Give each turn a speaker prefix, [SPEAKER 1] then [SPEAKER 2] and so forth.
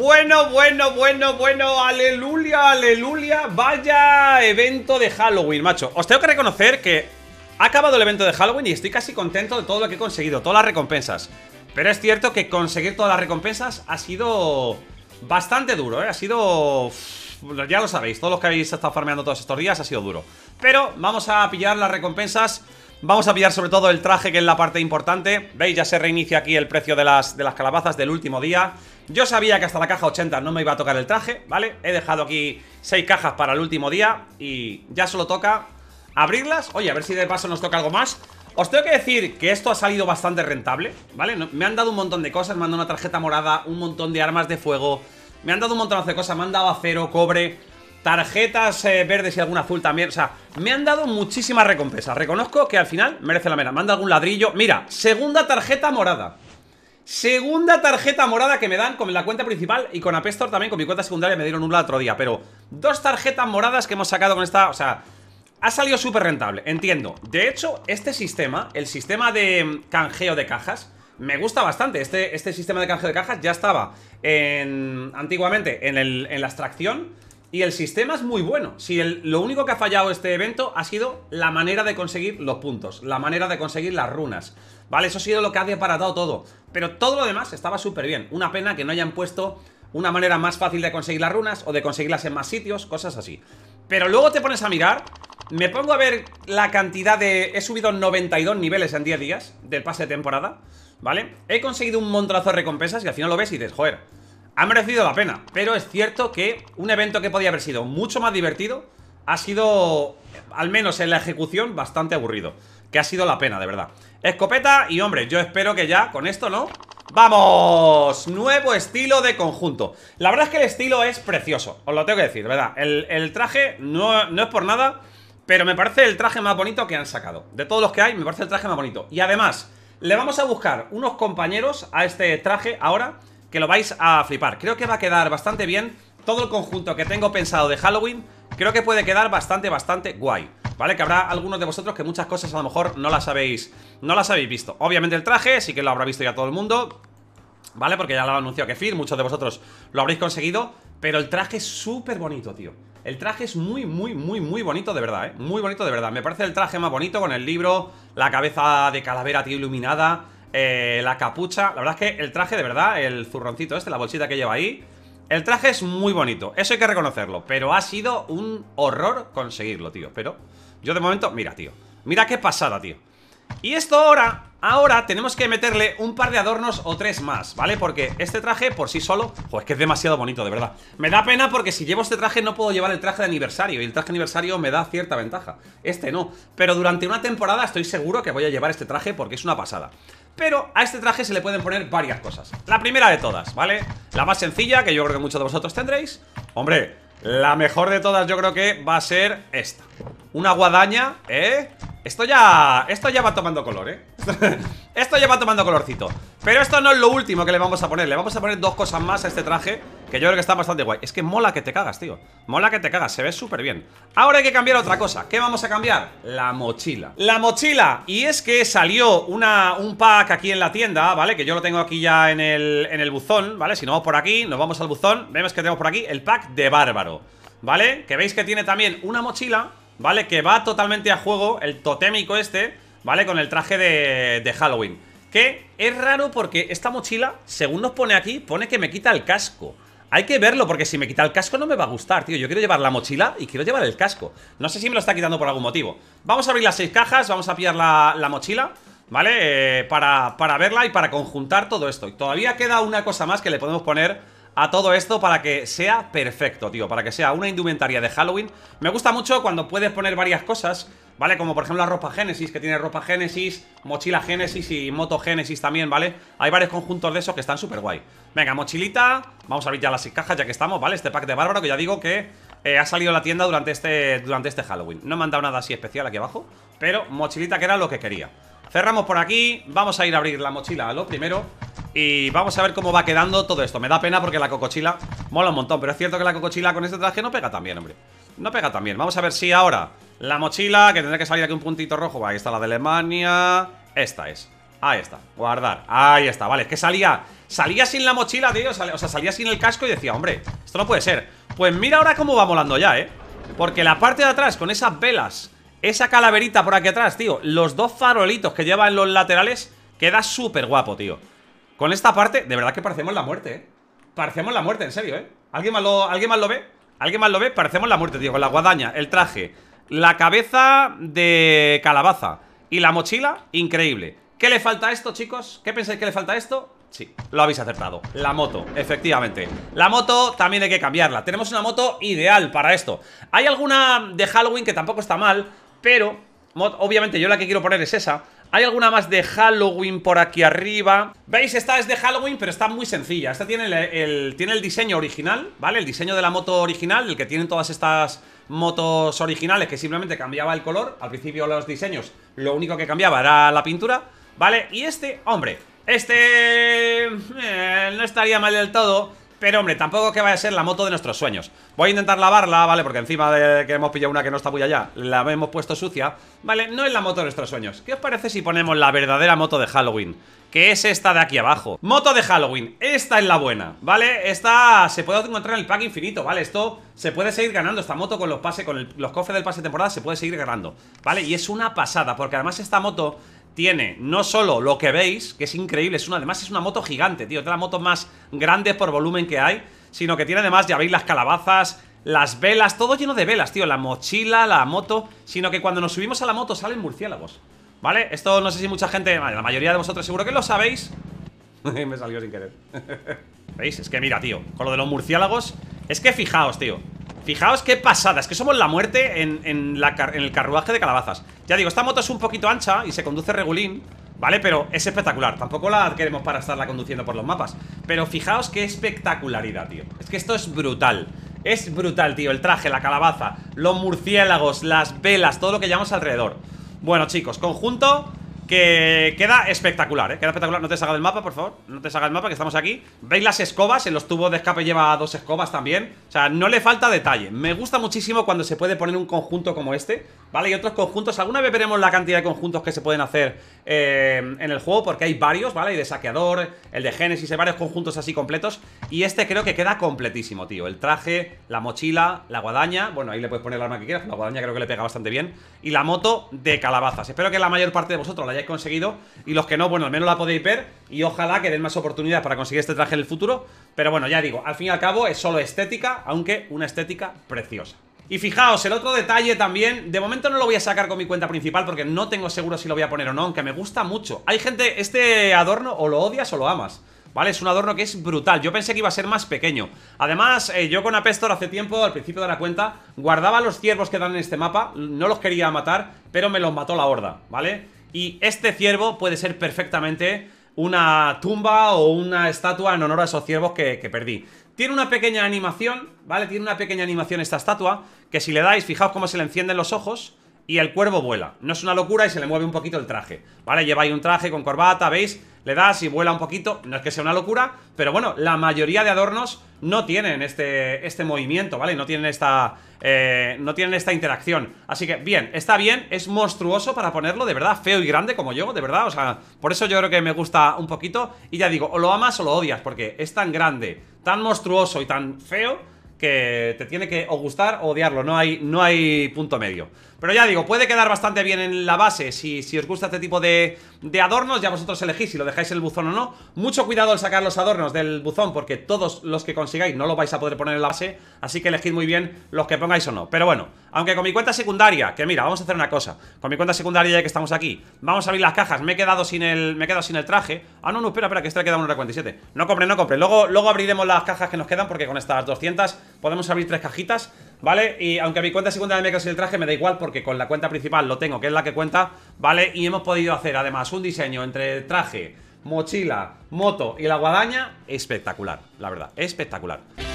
[SPEAKER 1] Bueno, bueno, bueno, bueno, aleluya, aleluya, vaya evento de Halloween, macho. Os tengo que reconocer que ha acabado el evento de Halloween y estoy casi contento de todo lo que he conseguido, todas las recompensas. Pero es cierto que conseguir todas las recompensas ha sido bastante duro, ¿eh? Ha sido... Ya lo sabéis, todos los que habéis estado farmeando todos estos días ha sido duro. Pero vamos a pillar las recompensas Vamos a pillar sobre todo el traje que es la parte importante Veis, ya se reinicia aquí el precio de las, de las calabazas del último día Yo sabía que hasta la caja 80 no me iba a tocar el traje, ¿vale? He dejado aquí seis cajas para el último día Y ya solo toca abrirlas Oye, a ver si de paso nos toca algo más os tengo que decir que esto ha salido bastante rentable, ¿vale? Me han dado un montón de cosas, me han dado una tarjeta morada, un montón de armas de fuego, me han dado un montón de cosas, me han dado acero, cobre... Tarjetas eh, verdes y alguna azul también O sea, me han dado muchísimas recompensas Reconozco que al final merece la pena manda algún ladrillo Mira, segunda tarjeta morada Segunda tarjeta morada que me dan con la cuenta principal Y con Apestor también, con mi cuenta secundaria Me dieron una otro día, pero dos tarjetas moradas Que hemos sacado con esta, o sea Ha salido súper rentable, entiendo De hecho, este sistema, el sistema de mm, Canjeo de cajas me gusta bastante. Este, este sistema de canjeo de cajas ya estaba en, antiguamente en la extracción y el sistema es muy bueno. Si lo único que ha fallado este evento ha sido la manera de conseguir los puntos, la manera de conseguir las runas. Vale, eso ha sido lo que ha desparatado todo. Pero todo lo demás estaba súper bien. Una pena que no hayan puesto una manera más fácil de conseguir las runas o de conseguirlas en más sitios, cosas así. Pero luego te pones a mirar, me pongo a ver la cantidad de... He subido 92 niveles en 10 días del pase de temporada, ¿vale? He conseguido un montrazo de recompensas y al final lo ves y dices, joder... Ha merecido la pena, pero es cierto que un evento que podía haber sido mucho más divertido ha sido, al menos en la ejecución, bastante aburrido. Que ha sido la pena, de verdad. Escopeta y, hombre, yo espero que ya con esto, ¿no? ¡Vamos! Nuevo estilo de conjunto La verdad es que el estilo es precioso Os lo tengo que decir, ¿verdad? El, traje no, no, es por nada Pero me parece el traje más bonito que han sacado De todos los que hay, me parece el traje más bonito Y además, le vamos a buscar unos compañeros a este traje ahora que lo vais a flipar Creo que va a quedar bastante bien todo el conjunto que tengo pensado de Halloween Creo que puede quedar bastante, bastante guay ¿Vale? Que habrá algunos de vosotros que muchas cosas a lo mejor no las habéis No las habéis visto Obviamente el traje, sí que lo habrá visto ya todo el mundo ¿Vale? Porque ya lo ha anunciado Kefir, muchos de vosotros lo habréis conseguido Pero el traje es súper bonito, tío el traje es muy, muy, muy, muy bonito de verdad, ¿eh? Muy bonito de verdad. Me parece el traje más bonito con el libro, la cabeza de calavera, tío, iluminada. Eh, la capucha La verdad es que el traje, de verdad, el zurroncito este, la bolsita que lleva ahí El traje es muy bonito, eso hay que reconocerlo Pero ha sido un horror conseguirlo, tío Pero yo de momento, mira, tío Mira qué pasada, tío Y esto ahora, ahora tenemos que meterle un par de adornos o tres más, ¿vale? Porque este traje por sí solo, pues es que es demasiado bonito, de verdad Me da pena porque si llevo este traje no puedo llevar el traje de aniversario Y el traje de aniversario me da cierta ventaja Este no, pero durante una temporada estoy seguro que voy a llevar este traje porque es una pasada pero a este traje se le pueden poner varias cosas La primera de todas, ¿vale? La más sencilla, que yo creo que muchos de vosotros tendréis Hombre, la mejor de todas yo creo que va a ser esta Una guadaña, ¿eh? Esto ya, esto ya va tomando color, ¿eh? esto ya va tomando colorcito Pero esto no es lo último que le vamos a poner Le vamos a poner dos cosas más a este traje que yo creo que está bastante guay Es que mola que te cagas, tío Mola que te cagas, se ve súper bien Ahora hay que cambiar otra cosa ¿Qué vamos a cambiar? La mochila La mochila Y es que salió una, un pack aquí en la tienda, ¿vale? Que yo lo tengo aquí ya en el, en el buzón, ¿vale? Si no vamos por aquí, nos vamos al buzón Vemos que tenemos por aquí el pack de bárbaro ¿Vale? Que veis que tiene también una mochila ¿Vale? Que va totalmente a juego El totémico este ¿Vale? Con el traje de, de Halloween Que es raro porque esta mochila Según nos pone aquí Pone que me quita el casco hay que verlo, porque si me quita el casco no me va a gustar, tío. Yo quiero llevar la mochila y quiero llevar el casco. No sé si me lo está quitando por algún motivo. Vamos a abrir las seis cajas, vamos a pillar la, mochila, ¿vale? Eh, para, para verla y para conjuntar todo esto. Y todavía queda una cosa más que le podemos poner a todo esto para que sea perfecto, tío Para que sea una indumentaria de Halloween Me gusta mucho cuando puedes poner varias cosas ¿Vale? Como por ejemplo la ropa Genesis que tiene ropa Genesis, mochila Génesis y moto Génesis también, ¿vale? Hay varios conjuntos de esos que están súper guay Venga, mochilita, vamos a abrir ya las cajas ya que estamos, ¿vale? Este pack de bárbaro que ya digo que eh, ha salido a la tienda durante este, durante este Halloween No me han dado nada así especial aquí abajo Pero mochilita que era lo que quería Cerramos por aquí, vamos a ir a abrir la mochila lo primero y vamos a ver cómo va quedando todo esto Me da pena porque la cocochila mola un montón Pero es cierto que la cocochila con este traje no pega tan bien, hombre No pega tan bien, vamos a ver si ahora La mochila, que tendrá que salir aquí un puntito rojo Ahí está la de Alemania Esta es, ahí está, guardar Ahí está, vale, es que salía Salía sin la mochila, tío, o sea, salía sin el casco Y decía, hombre, esto no puede ser Pues mira ahora cómo va molando ya, eh Porque la parte de atrás, con esas velas Esa calaverita por aquí atrás, tío Los dos farolitos que lleva en los laterales Queda súper guapo, tío con esta parte, de verdad que parecemos la muerte, ¿eh? Parecemos la muerte, en serio, ¿eh? ¿Alguien más lo, ¿alguien más lo ve? ¿Alguien más lo ve? Parecemos la muerte, tío, con la guadaña, el traje, la cabeza de calabaza y la mochila, increíble. ¿Qué le falta a esto, chicos? ¿Qué pensáis que le falta a esto? Sí, lo habéis acertado La moto, efectivamente La moto también hay que cambiarla Tenemos una moto ideal para esto Hay alguna de Halloween que tampoco está mal Pero, obviamente yo la que quiero poner es esa hay alguna más de Halloween por aquí arriba. ¿Veis? Esta es de Halloween, pero está muy sencilla. Esta tiene el, tiene el diseño original, ¿vale? El diseño de la moto original, el que tienen todas estas motos originales, que simplemente cambiaba el color. Al principio los diseños, lo único que cambiaba era la pintura, ¿vale? Y este, hombre, este... Eh, no estaría mal del todo pero, hombre, tampoco que vaya a ser la moto de nuestros sueños Voy a intentar lavarla, ¿vale? Porque encima de que hemos pillado una que no está muy allá La hemos puesto sucia Vale, no es la moto de nuestros sueños ¿Qué os parece si ponemos la verdadera moto de Halloween? que es esta de aquí abajo Moto de Halloween, esta es la buena, ¿vale? Esta se puede encontrar en el pack infinito, ¿vale? Esto se puede seguir ganando, esta moto con los pases, con los cofres del pase de temporada se puede seguir ganando, ¿vale? Y es una pasada, porque además esta moto tiene no solo lo que veis, que es increíble, es una, además es una moto gigante, tío, es de las más grande por volumen que hay, sino que tiene además, ya veis, las calabazas, las velas, todo lleno de velas, tío, la mochila, la moto, sino que cuando nos subimos a la moto salen murciélagos, ¿vale? Esto no sé si mucha gente, la mayoría de vosotros seguro que lo sabéis. Me salió sin querer. ¿Veis? Es que mira, tío, con lo de los murciélagos, es que fijaos, tío. Fijaos qué pasada, es que somos la muerte en, la, en, el carruaje de calabazas Ya digo, esta moto es un poquito ancha y se conduce regulín ¿Vale? Pero es espectacular Tampoco la queremos para estarla conduciendo por los mapas Pero fijaos qué espectacularidad, tío Es que esto es brutal Es brutal, tío, el traje, la calabaza Los murciélagos, las velas, todo lo que llevamos alrededor Bueno, chicos, conjunto que queda espectacular, ¿eh? Queda espectacular. No te salga del mapa, por favor. No te salga del mapa, que estamos aquí. ¿Veis las escobas? En los tubos de escape lleva dos escobas también. O sea, no le falta detalle. Me gusta muchísimo cuando se puede poner un conjunto como este. ¿vale? Y otros conjuntos, alguna vez veremos la cantidad de conjuntos que se pueden hacer eh, en el juego, porque hay varios, ¿vale? y de saqueador, el de Génesis, hay varios conjuntos así completos, y este creo que queda completísimo, tío. El traje, la mochila, la guadaña, bueno, ahí le puedes poner el arma que quieras, la guadaña creo que le pega bastante bien, y la moto de calabazas. Espero que la mayor parte de vosotros la hayáis conseguido, y los que no, bueno, al menos la podéis ver, y ojalá que den más oportunidades para conseguir este traje en el futuro, pero bueno, ya digo, al fin y al cabo es solo estética, aunque una estética preciosa. Y fijaos, el otro detalle también De momento no lo voy a sacar con mi cuenta principal Porque no tengo seguro si lo voy a poner o no Aunque me gusta mucho Hay gente, este adorno o lo odias o lo amas ¿Vale? Es un adorno que es brutal Yo pensé que iba a ser más pequeño Además, eh, yo con Apestor hace tiempo, al principio de la cuenta Guardaba los ciervos que dan en este mapa No los quería matar, pero me los mató la horda ¿Vale? Y este ciervo puede ser perfectamente una tumba o una estatua en honor a esos ciervos que perdí tiene una pequeña animación, ¿vale? Tiene una pequeña animación esta estatua, que si le dais, fijaos cómo se le encienden los ojos y el cuervo vuela. No es una locura y se le mueve un poquito el traje, ¿vale? Lleva ahí un traje con corbata, ¿veis? Le das y vuela un poquito, no es que sea una locura, pero bueno, la mayoría de adornos no tienen este, este movimiento, ¿vale? No tienen esta, eh, no tienen esta interacción. Así que bien, está bien, es monstruoso para ponerlo, de verdad, feo y grande como yo, de verdad. O sea, por eso yo creo que me gusta un poquito. Y ya digo, o lo amas o lo odias, porque es tan grande, tan monstruoso y tan feo que te tiene que o gustar o odiarlo, no hay, no hay punto medio. Pero ya digo, puede quedar bastante bien en la base si, si os gusta este tipo de, de, adornos, ya vosotros elegís si lo dejáis en el buzón o no. Mucho cuidado al sacar los adornos del buzón porque todos los que consigáis no lo vais a poder poner en la base, así que elegid muy bien los que pongáis o no. Pero bueno, aunque con mi cuenta secundaria, que mira, vamos a hacer una cosa Con mi cuenta secundaria ya que estamos aquí Vamos a abrir las cajas, me he quedado sin el, me quedado sin el traje Ah, no, no, espera, espera, que este le queda 1,47 No compre, no compre, luego, luego abriremos las cajas que nos quedan Porque con estas 200 podemos abrir tres cajitas ¿Vale? Y aunque mi cuenta secundaria me quedado sin el traje Me da igual porque con la cuenta principal lo tengo, que es la que cuenta ¿Vale? Y hemos podido hacer además un diseño entre traje mochila, moto y la guadaña, espectacular, la verdad, espectacular.